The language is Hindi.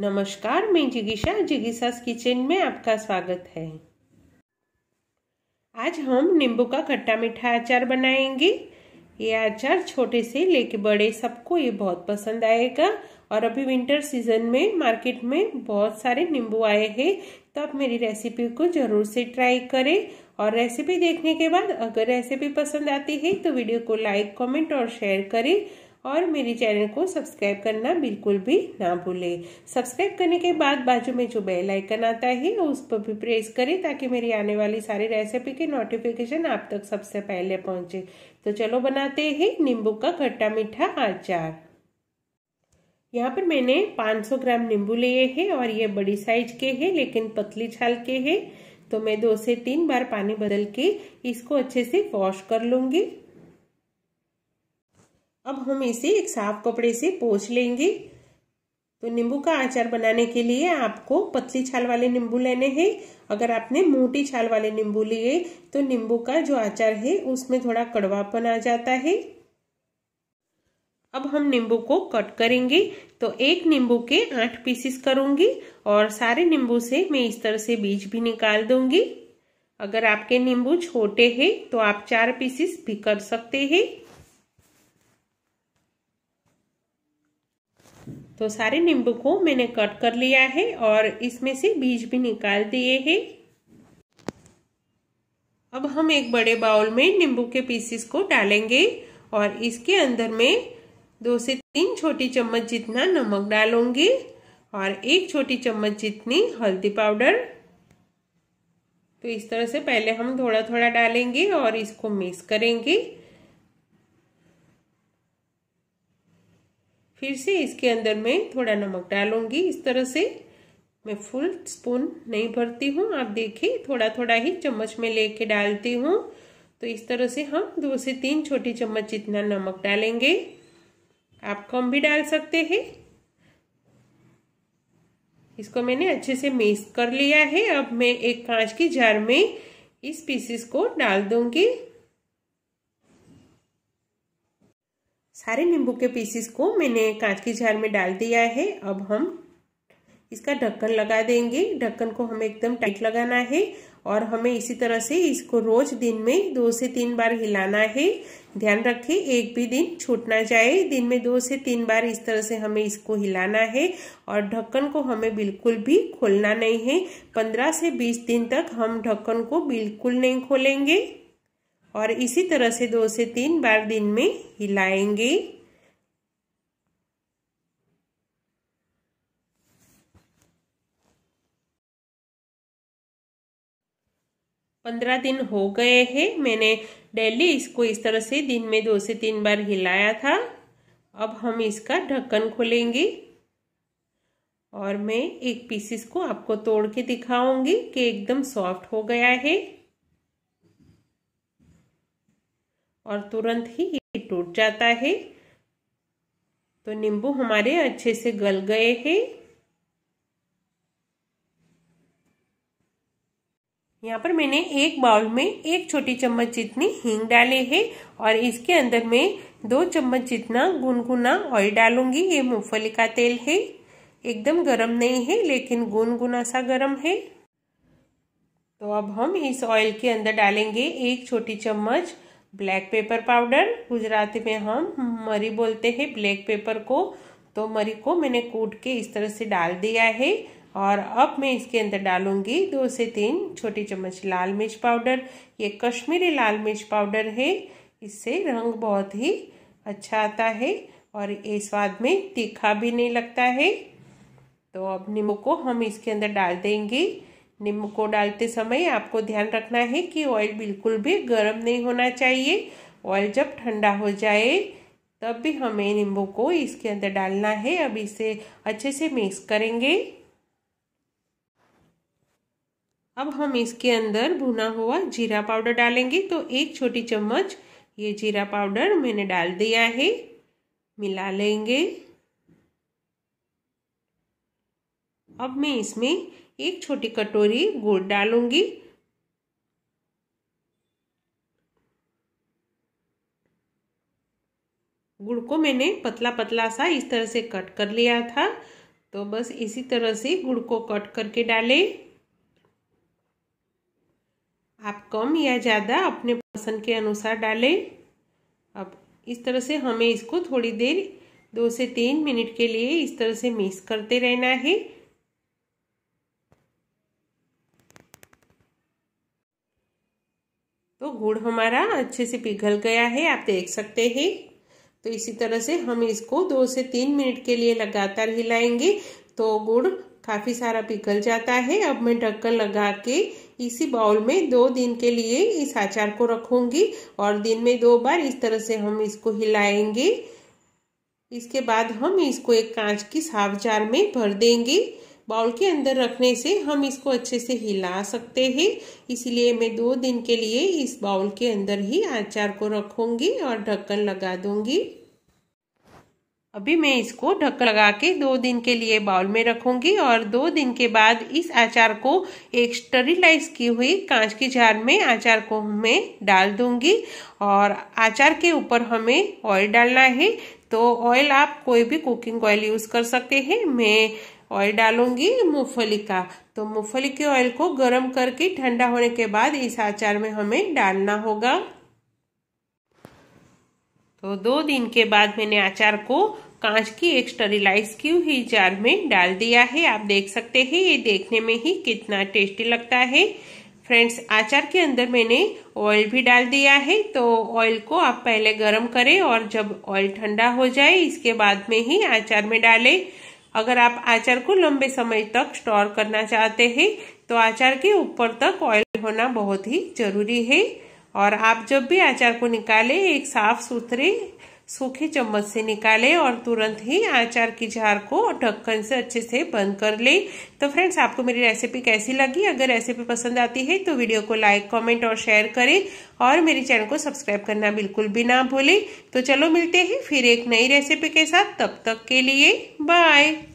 नमस्कार मैं जिगिशा जिगिशास किचन में आपका स्वागत है आज हम नींबू का खट्टा मीठा अचार बनाएंगे ये अचार छोटे से लेके बड़े सबको ये बहुत पसंद आएगा और अभी विंटर सीजन में मार्केट में बहुत सारे नींबू आए हैं तो आप मेरी रेसिपी को ज़रूर से ट्राई करें और रेसिपी देखने के बाद अगर रेसिपी पसंद आती है तो वीडियो को लाइक कमेंट और शेयर करें और मेरे चैनल को सब्सक्राइब करना बिल्कुल भी ना भूलें सब्सक्राइब करने के बाद बाजू में जो बेल आइकन आता है उस पर भी प्रेस करें ताकि मेरी आने वाली सारी रेसिपी के नोटिफिकेशन आप तक सबसे पहले पहुंचे तो चलो बनाते हैं नींबू का खट्टा मीठा अचार यहाँ पर मैंने 500 ग्राम नींबू लिए हैं और ये बड़ी साइज के हैं लेकिन पतली छाल के हैं तो मैं दो से तीन बार पानी बदल के इसको अच्छे से वॉश कर लूंगी अब हम इसे एक साफ कपड़े से पोछ लेंगे तो नींबू का अचार बनाने के लिए आपको पतली छाल वाले नींबू लेने हैं अगर आपने मोटी छाल वाले नींबू लिए तो नींबू का जो अचार है उसमें थोड़ा कड़वापन आ जाता है अब हम नींबू को कट करेंगे तो एक नींबू के आठ पीसेस करूंगी और सारे नींबू से मैं इस तरह से बीज भी निकाल दूंगी अगर आपके नींबू छोटे हैं तो आप चार पीसेस भी कर सकते हैं तो सारे नींबू को मैंने कट कर लिया है और इसमें से बीज भी निकाल दिए हैं अब हम एक बड़े बाउल में नींबू के पीसेस को डालेंगे और इसके अंदर में दो से तीन छोटी चम्मच जितना नमक डालूंगी और एक छोटी चम्मच जितनी हल्दी पाउडर तो इस तरह से पहले हम थोड़ा थोड़ा डालेंगे और इसको मिक्स करेंगे फिर से इसके अंदर मैं थोड़ा नमक डालूंगी इस तरह से मैं फुल स्पून नहीं भरती हूँ आप देखिए थोड़ा थोड़ा ही चम्मच में लेके डालती हूँ तो इस तरह से हम दो से तीन छोटी चम्मच जितना नमक डालेंगे आप कम भी डाल सकते हैं इसको मैंने अच्छे से मिक्स कर लिया है अब मैं एक कांच की जार में इस पीसेस को डाल दूंगी सारे नींबू के पीसीस को मैंने कांच की जार में डाल दिया है अब हम इसका ढक्कन लगा देंगे ढक्कन को हमें एकदम टाइट लगाना है और हमें इसी तरह से इसको रोज दिन में दो से तीन बार हिलाना है ध्यान रखें एक भी दिन छूट ना जाए दिन में दो से तीन बार इस तरह से हमें इसको हिलाना है और ढक्कन को हमें बिल्कुल भी खोलना नहीं है पंद्रह से बीस दिन तक हम ढक्कन को बिल्कुल नहीं खोलेंगे और इसी तरह से दो से तीन बार दिन में हिलाएंगे पंद्रह दिन हो गए हैं मैंने डेली इसको इस तरह से दिन में दो से तीन बार हिलाया था अब हम इसका ढक्कन खोलेंगे और मैं एक पीसीस को आपको तोड़ के दिखाऊंगी कि एकदम सॉफ्ट हो गया है और तुरंत ही ये टूट जाता है तो नींबू हमारे अच्छे से गल गए हैं यहाँ पर मैंने एक बाउल में एक छोटी चम्मच जितनी हींग डाले है और इसके अंदर में दो चम्मच जितना गुनगुना ऑयल डालूंगी ये मूंगफली का तेल है एकदम गरम नहीं है लेकिन गुनगुना सा गरम है तो अब हम इस ऑयल के अंदर डालेंगे एक छोटी चम्मच ब्लैक पेपर पाउडर गुजराती में हम मरी बोलते हैं ब्लैक पेपर को तो मरी को मैंने कूट के इस तरह से डाल दिया है और अब मैं इसके अंदर डालूंगी दो से तीन छोटी चम्मच लाल मिर्च पाउडर ये कश्मीरी लाल मिर्च पाउडर है इससे रंग बहुत ही अच्छा आता है और ये स्वाद में तीखा भी नहीं लगता है तो अब नींबू को हम इसके अंदर डाल देंगे नींबू को डालते समय आपको ध्यान रखना है कि ऑयल बिल्कुल भी गर्म नहीं होना चाहिए ऑयल जब ठंडा हो जाए तब भी हमें नींबू को इसके अंदर डालना है अब इसे अच्छे से मिक्स करेंगे अब हम इसके अंदर भुना हुआ जीरा पाउडर डालेंगे तो एक छोटी चम्मच ये जीरा पाउडर मैंने डाल दिया है मिला लेंगे अब मैं इसमें एक छोटी कटोरी गुड़ डालूंगी गुड़ को मैंने पतला पतला सा इस तरह से कट कर लिया था तो बस इसी तरह से गुड़ को कट करके डालें आप कम या ज़्यादा अपने पसंद के अनुसार डालें अब इस तरह से हमें इसको थोड़ी देर दो से तीन मिनट के लिए इस तरह से मिक्स करते रहना है गुड़ हमारा अच्छे से पिघल गया है आप देख सकते हैं तो इसी तरह से हम इसको दो से तीन मिनट के लिए लगातार हिलाएंगे तो गुड़ काफ़ी सारा पिघल जाता है अब मैं ढक्कन लगा के इसी बाउल में दो दिन के लिए इस अचार को रखूंगी और दिन में दो बार इस तरह से हम इसको हिलाएंगे इसके बाद हम इसको एक कांच की साफ जार में भर देंगे बाउल के अंदर रखने से हम इसको अच्छे से हिला सकते हैं इसलिए मैं दो दिन के लिए इस बाउल के अंदर ही अचार को रखूंगी और ढक्कन लगा दूंगी अभी मैं इसको ढक्कन लगा के दो दिन के लिए बाउल में रखूंगी और दो दिन के बाद इस अचार को एक स्टरिलाइज की हुई कांच की जार में अचार को मैं डाल दूंगी और अचार के ऊपर हमें ऑयल डालना है तो ऑयल आप कोई भी कुकिंग ऑयल यूज़ कर सकते हैं मैं ऑयल डालूंगी मूंगफली का तो मूंगफली के ऑयल को गर्म करके ठंडा होने के बाद इस अचार में हमें डालना होगा तो दो दिन के बाद मैंने अचार को कांच की एक स्टरिलाइज की हुई जार में डाल दिया है आप देख सकते हैं ये देखने में ही कितना टेस्टी लगता है फ्रेंड्स अचार के अंदर मैंने ऑयल भी डाल दिया है तो ऑयल को आप पहले गर्म करें और जब ऑयल ठंडा हो जाए इसके बाद में ही अचार में डालें अगर आप आचार को लंबे समय तक स्टोर करना चाहते हैं तो आचार के ऊपर तक ऑयल होना बहुत ही जरूरी है और आप जब भी आचार को निकालें एक साफ सुथरे सूखी चम्मच से निकालें और तुरंत ही आचार की जार को ढक्कन से अच्छे से बंद कर लें तो फ्रेंड्स आपको मेरी रेसिपी कैसी लगी अगर रेसिपी पसंद आती है तो वीडियो को लाइक कमेंट और शेयर करें और मेरे चैनल को सब्सक्राइब करना बिल्कुल भी ना भूलें तो चलो मिलते हैं फिर एक नई रेसिपी के साथ तब तक के लिए बाय